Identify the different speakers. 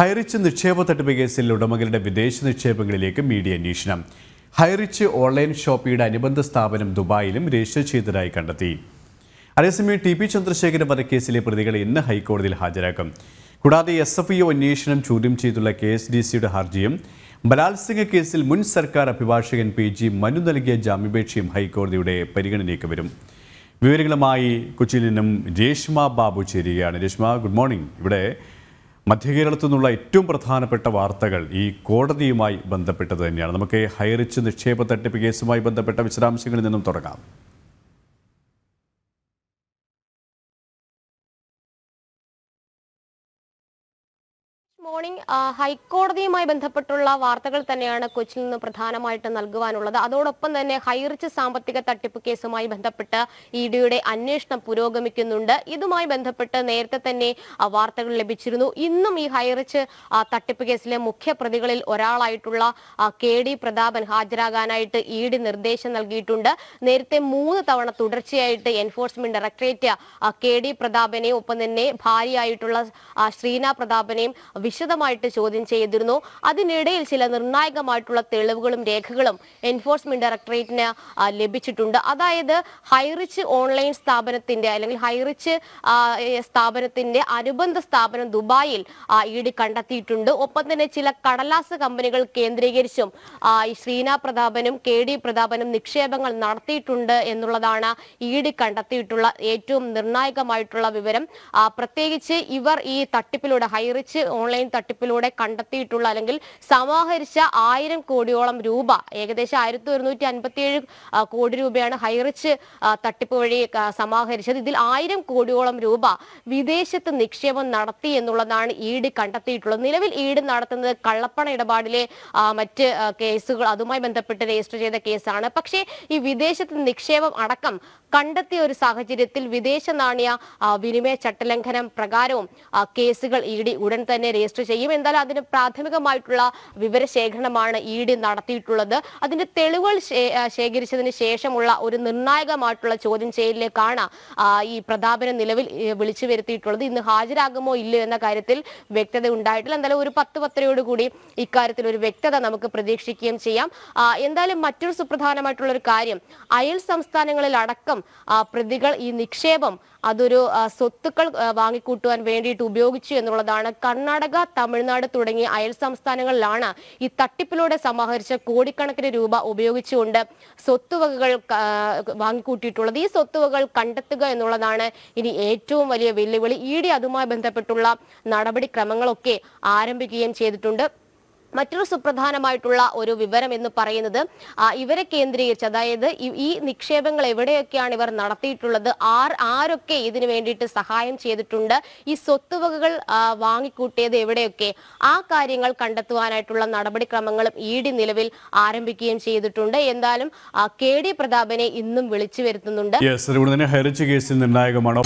Speaker 1: ഹൈറിച്ച് നിക്ഷേപ തട്ടിപ്പ് കേസിൽ ഉടമകളുടെ വിദേശ നിക്ഷേപങ്ങളിലേക്ക് മീഡിയ അന്വേഷണം ഹൈറിച്ച് ഓൺലൈൻ ഷോപ്പിയുടെ അനുബന്ധ സ്ഥാപനം ദുബായിലും രജിസ്റ്റർ ചെയ്തതായി കണ്ടെത്തി അതേസമയം ടി പി ചന്ദ്രശേഖരൻ വധക്കേസിലെ പ്രതികളെ ഇന്ന് ഹൈക്കോടതിയിൽ ഹാജരാക്കും കൂടാതെ എസ് എഫ് ഇഒ അന്വേഷണം ചോദ്യം ചെയ്തുള്ള കെ എസ് ഡി സിയുടെ ഹർജിയും ബലാത്സംഗ കേസിൽ മുൻ സർക്കാർ അഭിഭാഷകൻ പി ജി മനു നൽകിയ ജാമ്യപേക്ഷയും ഹൈക്കോടതിയുടെ പരിഗണനയ്ക്ക് വരും വിവരങ്ങളുമായി കൊച്ചിയിൽ നിന്നും രേഷ്മ ബാബു ചേരുകയാണ് രേഷ്മ ഗുഡ് മോർണിംഗ് ഇവിടെ മധ്യകേരളത്തു നിന്നുള്ള ഏറ്റവും പ്രധാനപ്പെട്ട വാർത്തകൾ ഈ കോടതിയുമായി ബന്ധപ്പെട്ടത് തന്നെയാണ് നമുക്ക് ഹയറിച്ച് നിക്ഷേപ തട്ടിപ്പ് കേസുമായി ബന്ധപ്പെട്ട വിശദാംശങ്ങളിൽ നിന്നും തുടങ്ങാം
Speaker 2: മോർണിംഗ് ഹൈക്കോടതിയുമായി ബന്ധപ്പെട്ടുള്ള വാർത്തകൾ തന്നെയാണ് കൊച്ചിയിൽ നിന്ന് പ്രധാനമായിട്ട് നൽകുവാനുള്ളത് അതോടൊപ്പം തന്നെ ഹൈറിച്ച് സാമ്പത്തിക തട്ടിപ്പ് കേസുമായി ബന്ധപ്പെട്ട് ഇ ഡിയുടെ അന്വേഷണം പുരോഗമിക്കുന്നുണ്ട് ഇതുമായി ബന്ധപ്പെട്ട് നേരത്തെ തന്നെ വാർത്തകൾ ലഭിച്ചിരുന്നു ഇന്നും ഈ ഹൈറിച്ച് തട്ടിപ്പ് കേസിലെ മുഖ്യ പ്രതികളിൽ ഒരാളായിട്ടുള്ള കെ ഡി പ്രതാപൻ ഹാജരാകാനായിട്ട് ഇ ഡി നിർദ്ദേശം നൽകിയിട്ടുണ്ട് നേരത്തെ മൂന്ന് തവണ തുടർച്ചയായിട്ട് എൻഫോഴ്സ്മെന്റ് ഡയറക്ടറേറ്റ് കെ ഡി പ്രതാപനെയും ഒപ്പം തന്നെ ഭാര്യയായിട്ടുള്ള ശ്രീന പ്രതാപനെയും വിശദമായിട്ട് ചോദ്യം ചെയ്തിരുന്നു അതിനിടയിൽ ചില നിർണായകമായിട്ടുള്ള തെളിവുകളും രേഖകളും എൻഫോഴ്സ്മെന്റ് ഡയറക്ടറേറ്റിന് ലഭിച്ചിട്ടുണ്ട് അതായത് ഹൈറിച്ച് ഓൺലൈൻ സ്ഥാപനത്തിന്റെ അല്ലെങ്കിൽ ഹൈറിച്ച് സ്ഥാപനത്തിന്റെ അനുബന്ധ സ്ഥാപനം ദുബായിൽ ഇ കണ്ടെത്തിയിട്ടുണ്ട് ഒപ്പം തന്നെ ചില കടലാസ കമ്പനികൾ കേന്ദ്രീകരിച്ചും ശ്രീന പ്രതാപനും കെ ഡി പ്രതാപനും നിക്ഷേപങ്ങൾ നടത്തിയിട്ടുണ്ട് എന്നുള്ളതാണ് ഇ കണ്ടെത്തിയിട്ടുള്ള ഏറ്റവും നിർണായകമായിട്ടുള്ള വിവരം പ്രത്യേകിച്ച് ഇവർ ഈ തട്ടിപ്പിലൂടെ ഹൈറിച്ച് ഓൺലൈൻ ഓൺലൈൻ തട്ടിപ്പിലൂടെ കണ്ടെത്തിയിട്ടുള്ള അല്ലെങ്കിൽ സമാഹരിച്ച ആയിരം കോടിയോളം രൂപ ഏകദേശം ആയിരത്തി ഒരുന്നൂറ്റി അൻപത്തിയേഴ് കോടി രൂപയാണ് ഹൈറിച്ച് തട്ടിപ്പ് വഴി സമാഹരിച്ചത് ഇതിൽ ആയിരം കോടിയോളം രൂപ വിദേശത്ത് നിക്ഷേപം നടത്തി എന്നുള്ളതാണ് ഈഡ് കണ്ടെത്തിയിട്ടുള്ളത് നിലവിൽ ഈഡ് നടത്തുന്നത് കള്ളപ്പണ ഇടപാടിലെ മറ്റ് കേസുകൾ അതുമായി ബന്ധപ്പെട്ട് രജിസ്റ്റർ ചെയ്ത കേസാണ് പക്ഷേ ഈ വിദേശത്ത് നിക്ഷേപം അടക്കം കണ്ടെത്തിയ ഒരു സാഹചര്യത്തിൽ വിദേശ നാണ്യ വിനിമയ ചട്ടലംഘനം പ്രകാരവും കേസുകൾ ഇ ഡി ഉടൻ തന്നെ രജിസ്റ്റർ ചെയ്യും എന്തായാലും അതിന് പ്രാഥമികമായിട്ടുള്ള വിവരശേഖരണമാണ് ഇ ഡി നടത്തിയിട്ടുള്ളത് അതിന്റെ തെളിവുകൾ ശേഖരിച്ചതിന് ശേഷമുള്ള ഒരു നിർണായകമായിട്ടുള്ള ചോദ്യം ചെയ്യലിലേക്കാണ് ഈ പ്രതാപനെ നിലവിൽ വിളിച്ചു വരുത്തിയിട്ടുള്ളത് ഇന്ന് ഹാജരാകുമോ ഇല്ലയോ എന്ന കാര്യത്തിൽ വ്യക്തത ഉണ്ടായിട്ടില്ല എന്തായാലും ഒരു പത്ത് കൂടി ഇക്കാര്യത്തിൽ ഒരു വ്യക്തത നമുക്ക് പ്രതീക്ഷിക്കുകയും ചെയ്യാം എന്തായാലും മറ്റൊരു സുപ്രധാനമായിട്ടുള്ള ഒരു കാര്യം അയൽ സംസ്ഥാനങ്ങളിലടക്കം അടക്കം പ്രതികൾ ഈ നിക്ഷേപം അതൊരു സ്വത്തുക്കൾ വാങ്ങിക്കൂട്ടുവാൻ വേണ്ടിയിട്ട് ഉപയോഗിച്ചു എന്നുള്ളതാണ് കർണാടക തമിഴ്നാട് തുടങ്ങി അയൽ സംസ്ഥാനങ്ങളിലാണ് ഈ തട്ടിപ്പിലൂടെ സമാഹരിച്ച കോടിക്കണക്കിന് രൂപ ഉപയോഗിച്ചുകൊണ്ട് സ്വത്തുവകകൾ വാങ്ങിക്കൂട്ടിയിട്ടുള്ളത് ഈ സ്വത്തുവകകൾ കണ്ടെത്തുക എന്നുള്ളതാണ് ഇനി ഏറ്റവും വലിയ വെല്ലുവിളി ഇ അതുമായി ബന്ധപ്പെട്ടുള്ള നടപടിക്രമങ്ങളൊക്കെ ആരംഭിക്കുകയും ചെയ്തിട്ടുണ്ട് മറ്റൊരു സുപ്രധാനമായിട്ടുള്ള ഒരു വിവരം എന്ന് പറയുന്നത് ഇവരെ കേന്ദ്രീകരിച്ച് അതായത് ഈ നിക്ഷേപങ്ങൾ എവിടെയൊക്കെയാണ് ഇവർ നടത്തിയിട്ടുള്ളത് ആർ ആരൊക്കെ ഇതിന് വേണ്ടിയിട്ട് സഹായം ചെയ്തിട്ടുണ്ട് ഈ സ്വത്തുവകകൾ വാങ്ങിക്കൂട്ടിയത് എവിടെയൊക്കെ ആ കാര്യങ്ങൾ കണ്ടെത്തുവാനായിട്ടുള്ള നടപടിക്രമങ്ങളും ഇ ഡി നിലവിൽ ആരംഭിക്കുകയും ചെയ്തിട്ടുണ്ട് എന്തായാലും കെ ഡി പ്രതാപനെ ഇന്നും വിളിച്ചു വരുത്തുന്നുണ്ട്
Speaker 1: ഹരിച്ച കേസിൽ നിർണായകമാണോ